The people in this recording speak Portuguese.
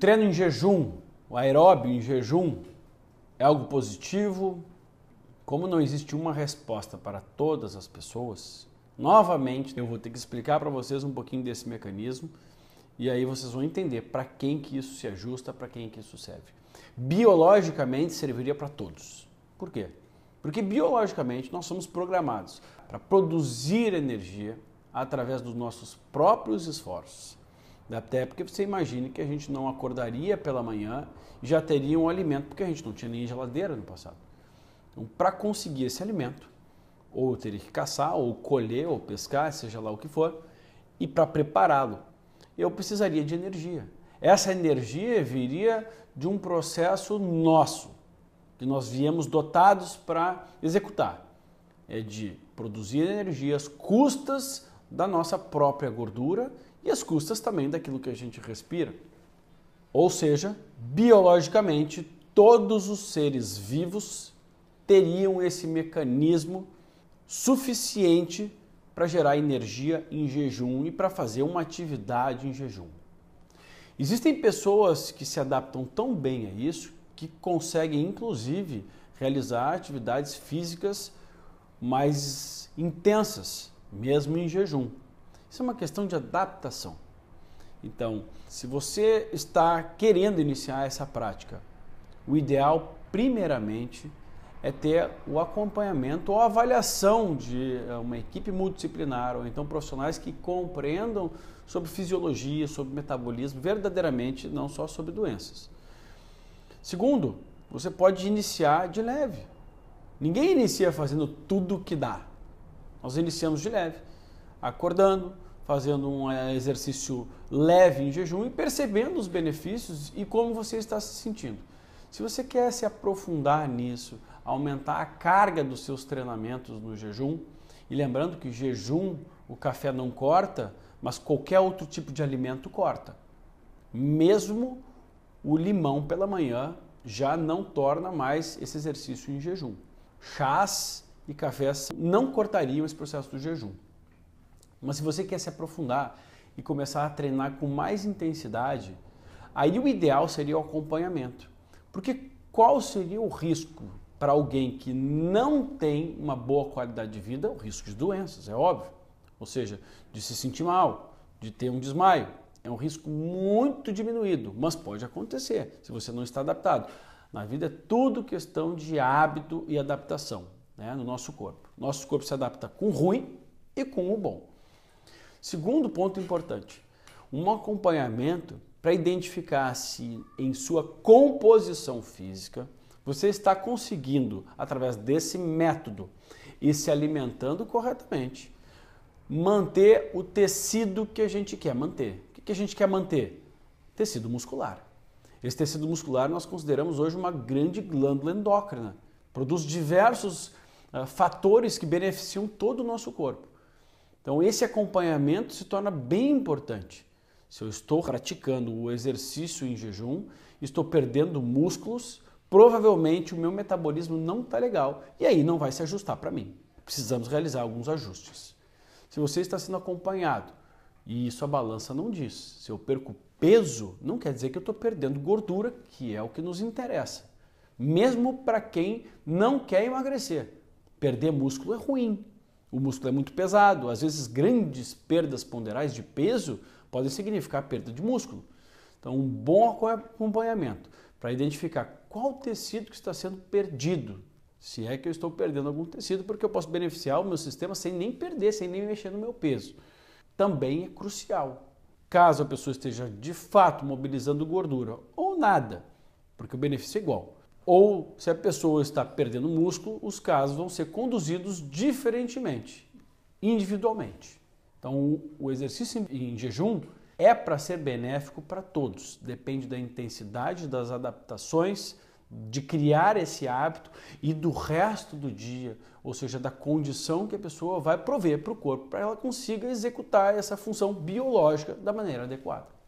treino em jejum, o aeróbio em jejum, é algo positivo? Como não existe uma resposta para todas as pessoas, novamente eu vou ter que explicar para vocês um pouquinho desse mecanismo e aí vocês vão entender para quem que isso se ajusta, para quem que isso serve. Biologicamente serviria para todos. Por quê? Porque biologicamente nós somos programados para produzir energia através dos nossos próprios esforços. Né? Até porque você imagine que a gente não acordaria pela manhã e já teria um alimento, porque a gente não tinha nem geladeira no passado. Então, para conseguir esse alimento, ou teria que caçar, ou colher, ou pescar, seja lá o que for, e para prepará-lo, eu precisaria de energia. Essa energia viria de um processo nosso, que nós viemos dotados para executar. É de produzir energias custas da nossa própria gordura e as custas também daquilo que a gente respira. Ou seja, biologicamente, todos os seres vivos teriam esse mecanismo suficiente para gerar energia em jejum e para fazer uma atividade em jejum. Existem pessoas que se adaptam tão bem a isso que conseguem, inclusive, realizar atividades físicas mais intensas, mesmo em jejum. Isso é uma questão de adaptação. Então, se você está querendo iniciar essa prática, o ideal, primeiramente, é ter o acompanhamento ou avaliação de eh, uma equipe multidisciplinar ou então profissionais que compreendam sobre fisiologia, sobre metabolismo, verdadeiramente, não só sobre doenças. Segundo, você pode iniciar de leve. Ninguém inicia fazendo tudo que dá. Nós iniciamos de leve acordando, fazendo um é, exercício leve em jejum e percebendo os benefícios e como você está se sentindo. Se você quer se aprofundar nisso, aumentar a carga dos seus treinamentos no jejum, e lembrando que jejum o café não corta, mas qualquer outro tipo de alimento corta. Mesmo o limão pela manhã já não torna mais esse exercício em jejum. Chás e cafés não cortariam esse processo do jejum. Mas se você quer se aprofundar e começar a treinar com mais intensidade, aí o ideal seria o acompanhamento. Porque qual seria o risco para alguém que não tem uma boa qualidade de vida? O risco de doenças, é óbvio. Ou seja, de se sentir mal, de ter um desmaio. É um risco muito diminuído, mas pode acontecer se você não está adaptado. Na vida é tudo questão de hábito e adaptação né, no nosso corpo. Nosso corpo se adapta com o ruim e com o bom. Segundo ponto importante, um acompanhamento para identificar se em sua composição física você está conseguindo, através desse método e se alimentando corretamente, manter o tecido que a gente quer manter. O que a gente quer manter? Tecido muscular. Esse tecido muscular nós consideramos hoje uma grande glândula endócrina, produz diversos uh, fatores que beneficiam todo o nosso corpo. Então, esse acompanhamento se torna bem importante. Se eu estou praticando o exercício em jejum, estou perdendo músculos, provavelmente o meu metabolismo não está legal e aí não vai se ajustar para mim. Precisamos realizar alguns ajustes. Se você está sendo acompanhado, e isso a balança não diz, se eu perco peso, não quer dizer que eu estou perdendo gordura, que é o que nos interessa. Mesmo para quem não quer emagrecer, perder músculo é ruim, o músculo é muito pesado, às vezes grandes perdas ponderais de peso podem significar perda de músculo. Então, um bom acompanhamento para identificar qual tecido que está sendo perdido, se é que eu estou perdendo algum tecido, porque eu posso beneficiar o meu sistema sem nem perder, sem nem mexer no meu peso. Também é crucial. Caso a pessoa esteja de fato mobilizando gordura ou nada, porque o benefício é igual ou se a pessoa está perdendo músculo, os casos vão ser conduzidos diferentemente, individualmente. Então, o exercício em jejum é para ser benéfico para todos, depende da intensidade das adaptações, de criar esse hábito e do resto do dia, ou seja, da condição que a pessoa vai prover para o corpo para ela consiga executar essa função biológica da maneira adequada.